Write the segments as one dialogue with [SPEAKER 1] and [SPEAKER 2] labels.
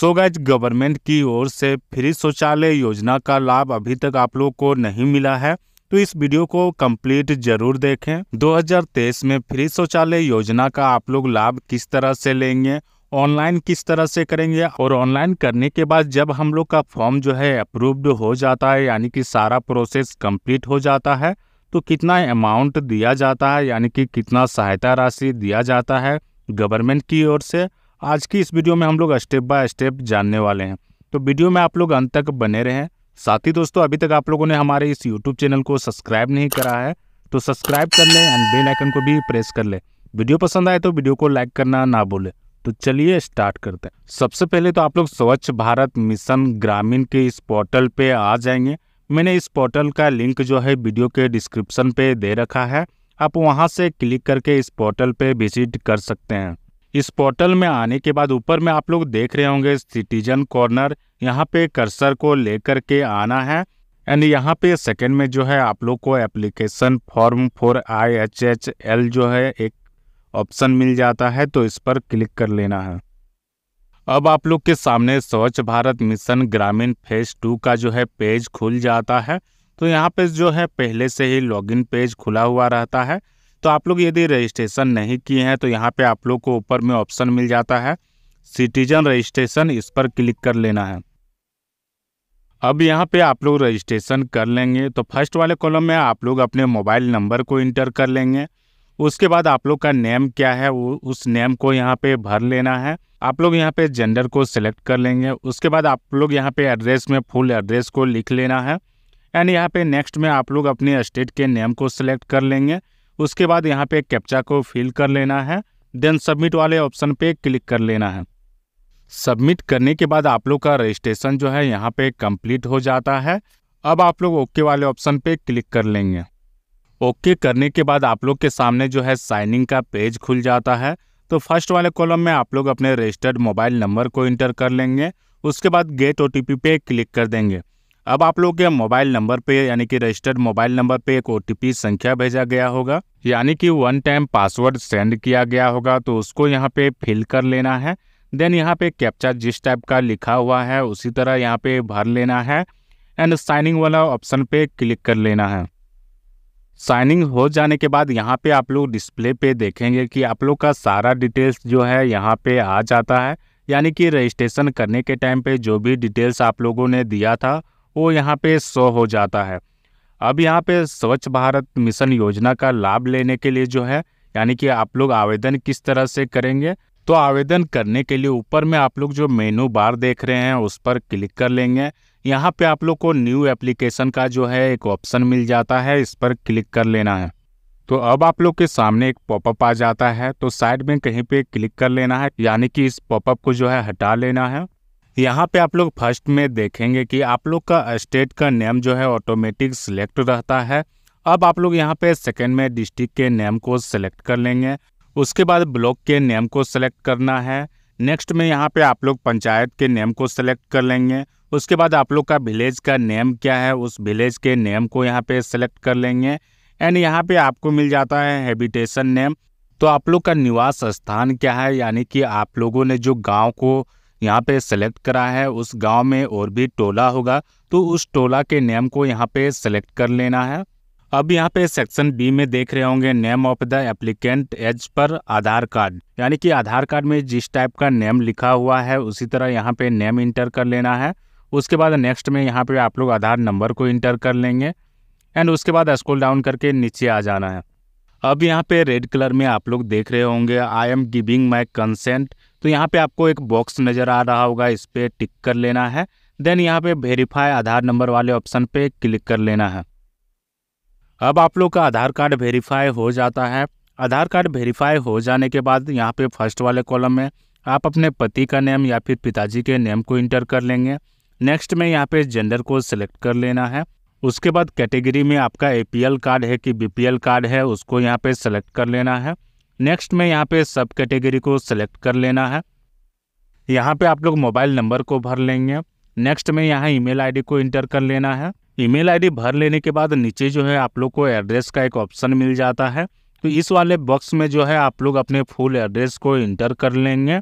[SPEAKER 1] सो guys government की ओर से free शौचालय योजना का लाभ अभी तक आप लोग को नहीं मिला है तो इस वीडियो को कंप्लीट जरूर देखें 2023 में फ्री शौचालय योजना का आप लोग लाभ किस तरह से लेंगे ऑनलाइन किस तरह से करेंगे और ऑनलाइन करने के बाद जब हम लोग का फॉर्म जो है अप्रूव्ड हो जाता है यानी कि सारा प्रोसेस कंप्लीट हो जाता है तो कितना अमाउंट दिया जाता है यानी कि कितना सहायता राशि दिया जाता है गवर्नमेंट की ओर से आज की इस वीडियो में हम लोग स्टेप बाय स्टेप जानने वाले हैं तो वीडियो में आप लोग अंत तक बने रहें साथ ही दोस्तों अभी तक आप लोगों ने हमारे इस यूट्यूब चैनल को सब्सक्राइब नहीं करा है तो सब्सक्राइब कर लें एंड बेल आइकन को भी प्रेस कर लें वीडियो पसंद आए तो वीडियो को लाइक करना ना भूलें तो चलिए स्टार्ट करते हैं सबसे पहले तो आप लोग स्वच्छ भारत मिशन ग्रामीण के इस पोर्टल पे आ जाएंगे मैंने इस पोर्टल का लिंक जो है वीडियो के डिस्क्रिप्शन पे दे रखा है आप वहाँ से क्लिक करके इस पोर्टल पे विजिट कर सकते हैं इस पोर्टल में आने के बाद ऊपर में आप लोग देख रहे होंगे सिटीजन कॉर्नर यहाँ पे कर्सर को लेकर के आना है एंड यहाँ पे सेकंड में जो है आप लोग को application form for I H H L जो है एक ऑप्शन मिल जाता है तो इस पर क्लिक कर लेना है अब आप लोग के सामने Swachh Bharat Mission Grameen phase two का जो है पेज खुल जाता है तो यहाँ पे जो है पहले से ही लॉगिन पेज खुला हुआ रहता है तो आप लोग यदि रजिस्ट्रेशन नहीं किए हैं तो यहाँ पे आप लोग को ऊपर में ऑप्शन मिल जाता है सिटीजन रजिस्ट्रेशन इस पर क्लिक कर लेना है अब यहाँ पे आप लोग रजिस्ट्रेशन कर लेंगे तो फर्स्ट वाले कॉलम में आप लोग अपने मोबाइल नंबर को इंटर कर लेंगे उसके बाद आप लोग का नेम क्या है वो उस नेम को यहाँ पे भर लेना है आप लोग यहाँ पे जेंडर को सिलेक्ट कर लेंगे उसके बाद आप लोग यहाँ पे एड्रेस में फुल एड्रेस को लिख लेना है एंड यहाँ पे नेक्स्ट में आप लोग अपने स्टेट के नेम को सिलेक्ट कर लेंगे उसके बाद यहाँ पे कैप्चा को फिल कर लेना है देन सबमिट वाले ऑप्शन पे क्लिक कर लेना है सबमिट करने के बाद आप लोग का रजिस्ट्रेशन जो है यहाँ पे कंप्लीट हो जाता है अब आप लोग ओके वाले ऑप्शन पे क्लिक कर लेंगे ओके करने के बाद आप लोग के सामने जो है साइनिंग का पेज खुल जाता है तो फर्स्ट वाले कॉलम में आप लोग अपने रजिस्टर्ड मोबाइल नंबर को इंटर कर लेंगे उसके बाद गेट ओ पे क्लिक कर देंगे अब आप लोग के मोबाइल नंबर पे यानी कि रजिस्टर्ड मोबाइल नंबर पे एक ओ संख्या भेजा गया होगा यानी कि वन टाइम पासवर्ड सेंड किया गया होगा तो उसको यहाँ पे फिल कर लेना है देन यहाँ पे कैप्चा जिस टाइप का लिखा हुआ है उसी तरह यहाँ पे भर लेना है एंड साइनिंग वाला ऑप्शन पे क्लिक कर लेना है साइनिंग हो जाने के बाद यहाँ पे आप लोग डिस्प्ले पे देखेंगे कि आप लोग का सारा डिटेल्स जो है यहाँ पे आ जाता है यानी कि रजिस्ट्रेशन करने के टाइम पे जो भी डिटेल्स आप लोगों ने दिया था वो यहाँ पे सौ हो जाता है अब यहाँ पे स्वच्छ भारत मिशन योजना का लाभ लेने के लिए जो है यानी कि आप लोग आवेदन किस तरह से करेंगे तो आवेदन करने के लिए ऊपर में आप लोग जो मेनू बार देख रहे हैं उस पर क्लिक कर लेंगे यहाँ पे आप लोग को न्यू एप्लीकेशन का जो है एक ऑप्शन मिल जाता है इस पर क्लिक कर लेना है तो अब आप लोग के सामने एक पॉपअप आ जाता है तो साइड में कहीं पे क्लिक कर लेना है यानी कि इस पॉपअप को जो है हटा लेना है यहाँ पे आप लोग फर्स्ट में देखेंगे कि आप लोग का स्टेट का नेम जो है ऑटोमेटिक सिलेक्ट रहता है अब आप लोग यहाँ पे सेकेंड में डिस्ट्रिक्ट के नेम को सिलेक्ट कर लेंगे उसके बाद ब्लॉक के नेम को सिलेक्ट करना है नेक्स्ट में यहाँ पे आप लोग पंचायत के नेम को सिलेक्ट कर लेंगे उसके बाद आप लोग का विलेज का नेम क्या है उस विलेज के नेम को यहाँ पे सिलेक्ट कर लेंगे एंड यहाँ पे आपको मिल जाता है हैबिटेशन नेम तो आप लोग का निवास स्थान क्या है यानी कि आप लोगों ने जो गांव को यहाँ पे सेलेक्ट करा है उस गांव में और भी टोला होगा तो उस टोला के नेम को यहाँ पे सेलेक्ट कर लेना है अब यहाँ पे सेक्शन बी में देख रहे होंगे name of the applicant as per Aadhaar card यानी कि आधार कार्ड में जिस टाइप का नेम लिखा हुआ है उसी तरह यहाँ पे नेम इंटर कर लेना है उसके बाद नेक्स्ट में यहाँ पे आप लोग आधार नंबर को इंटर कर लेंगे एंड उसके बाद स्क्रॉल डाउन करके नीचे आ जाना है अब यहाँ पे रेड कलर में आप लोग देख रहे होंगे I am giving my consent तो यहाँ पे आपको एक बॉक्स नज़र आ रहा होगा इस पर टिक कर लेना है देन यहाँ पे वेरीफाई आधार नंबर वाले ऑप्शन पे क्लिक कर लेना है अब आप लोग का आधार कार्ड वेरीफाई हो जाता है आधार कार्ड वेरीफाई हो जाने के बाद यहाँ पे फर्स्ट वाले कॉलम में आप अपने पति का नेम या फिर पिताजी के नेम को इंटर कर लेंगे नेक्स्ट में यहाँ पे जेंडर को सिलेक्ट कर लेना है उसके बाद कैटेगरी में आपका ए कार्ड है कि बी कार्ड है उसको यहाँ पे सेलेक्ट कर लेना है नेक्स्ट में यहाँ पे सब कैटेगरी को सिलेक्ट कर लेना है यहाँ पे आप लोग मोबाइल नंबर को भर लेंगे नेक्स्ट में यहाँ ईमेल आईडी को इंटर कर लेना है ईमेल आईडी भर लेने के बाद नीचे जो है आप लोग को एड्रेस का एक ऑप्शन मिल जाता है तो इस वाले बॉक्स में जो है आप लोग अपने फुल एड्रेस को इंटर कर लेंगे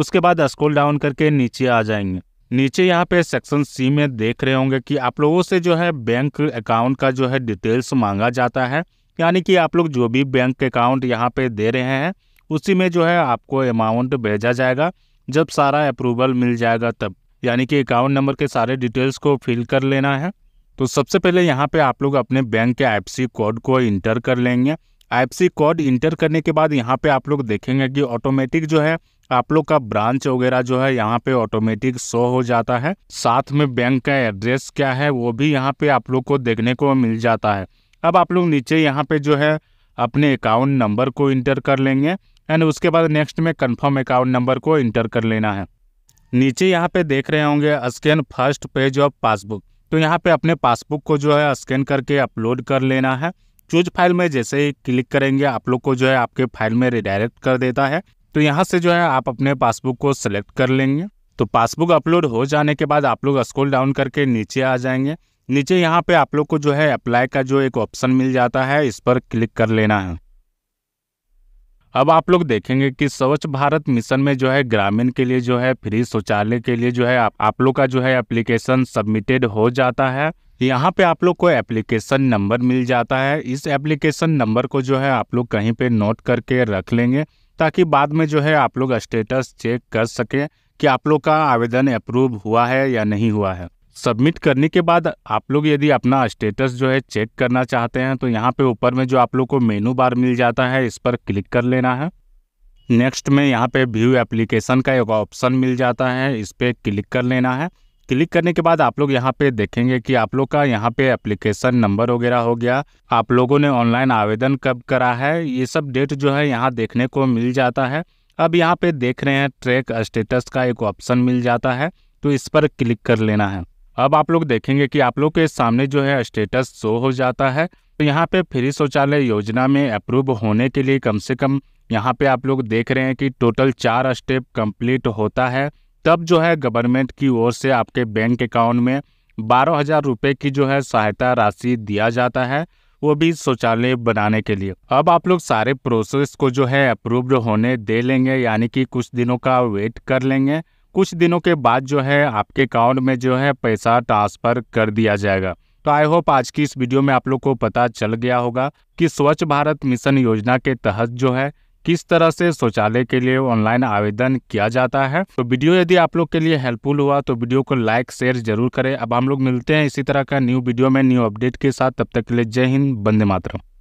[SPEAKER 1] उसके बाद स्कोल डाउन करके नीचे आ जाएंगे नीचे यहाँ पे सेक्शन सी में देख रहे होंगे कि आप लोगों से जो है बैंक अकाउंट का जो है डिटेल्स मांगा जाता है यानी कि आप लोग जो भी बैंक अकाउंट यहाँ पे दे रहे हैं उसी में जो है आपको अमाउंट भेजा जाएगा जब सारा अप्रूवल मिल जाएगा तब यानी कि अकाउंट नंबर के सारे डिटेल्स को फिल कर लेना है तो सबसे पहले यहाँ पे आप लोग अपने बैंक के आई कोड को इंटर कर लेंगे आई कोड इंटर करने के बाद यहाँ पे आप लोग देखेंगे कि ऑटोमेटिक जो है आप लोग का ब्रांच वगैरह जो है यहाँ पे ऑटोमेटिक शो हो जाता है साथ में बैंक का एड्रेस क्या है वो भी यहाँ पे आप लोग को देखने को मिल जाता है अब आप लोग नीचे यहाँ पे जो है अपने अकाउंट नंबर को इंटर कर लेंगे एंड उसके बाद नेक्स्ट में कंफर्म अकाउंट नंबर को इंटर कर लेना है नीचे यहाँ पे देख रहे होंगे scan first page of passbook तो यहाँ पे अपने पासबुक को जो है स्कैन करके अपलोड कर लेना है चूज फाइल में जैसे ही क्लिक करेंगे आप लोग को जो है आपके फाइल में रिडायरेक्ट कर देता है तो यहाँ से जो है आप अपने पासबुक को सिलेक्ट कर लेंगे तो पासबुक अपलोड हो जाने के बाद आप लोग स्कूल डाउन करके नीचे आ जाएंगे नीचे यहाँ पे आप लोग को जो है अप्लाई का जो एक ऑप्शन मिल जाता है इस पर क्लिक कर लेना है अब आप लोग देखेंगे कि स्वच्छ भारत मिशन में जो है ग्रामीण के लिए जो है फ्री शौचालय के लिए जो है आप, आप लोग का जो है एप्लीकेशन सबमिटेड हो जाता है यहाँ पे आप लोग को एप्लीकेशन नंबर मिल जाता है इस एप्लीकेशन नंबर को जो है आप लोग कहीं पे नोट करके रख लेंगे ताकि बाद में जो है आप लोग स्टेटस चेक कर सकें कि आप लोग का आवेदन अप्रूव हुआ है या नहीं हुआ है सबमिट करने के बाद आप लोग यदि अपना स्टेटस जो है चेक करना चाहते हैं तो यहाँ पे ऊपर में जो आप लोग को मेनू बार मिल जाता है इस पर क्लिक कर लेना है नेक्स्ट में यहाँ पे व्यू एप्लीकेशन का एक ऑप्शन मिल जाता है इस पर क्लिक कर लेना है क्लिक करने के बाद आप लोग यहाँ पे देखेंगे कि आप लोग का यहाँ पे एप्लीकेशन नंबर वगैरह हो गया आप लोगों ने ऑनलाइन आवेदन कब करा है ये सब डेट जो है यहाँ देखने को मिल जाता है अब यहाँ पे देख रहे हैं ट्रैक स्टेटस का एक ऑप्शन मिल जाता है तो इस पर क्लिक कर लेना है अब आप लोग देखेंगे कि आप लोग के सामने जो है स्टेटस शो हो जाता है तो यहाँ पे फ्री शौचालय योजना में अप्रूव होने के लिए कम से कम यहाँ पे आप लोग देख रहे हैं कि टोटल चार स्टेप कंप्लीट होता है तब जो है गवर्नमेंट की ओर से आपके बैंक अकाउंट में बारह हज़ार रुपये की जो है सहायता राशि दिया जाता है वो भी शौचालय बनाने के लिए अब आप लोग सारे प्रोसेस को जो है अप्रूव्ड होने दे लेंगे यानी कि कुछ दिनों का वेट कर लेंगे कुछ दिनों के बाद जो है आपके अकाउंट में जो है पैसा ट्रांसफ़र कर दिया जाएगा तो आई होप आज की इस वीडियो में आप लोग को पता चल गया होगा कि स्वच्छ भारत मिशन योजना के तहत जो है किस तरह से शौचालय के लिए ऑनलाइन आवेदन किया जाता है तो वीडियो यदि आप लोग के लिए हेल्पफुल हुआ तो वीडियो को लाइक शेयर जरूर करें अब हम लोग मिलते हैं इसी तरह का न्यू वीडियो में न्यू अपडेट के साथ तब तक के लिए जय हिंद बंदे मातरम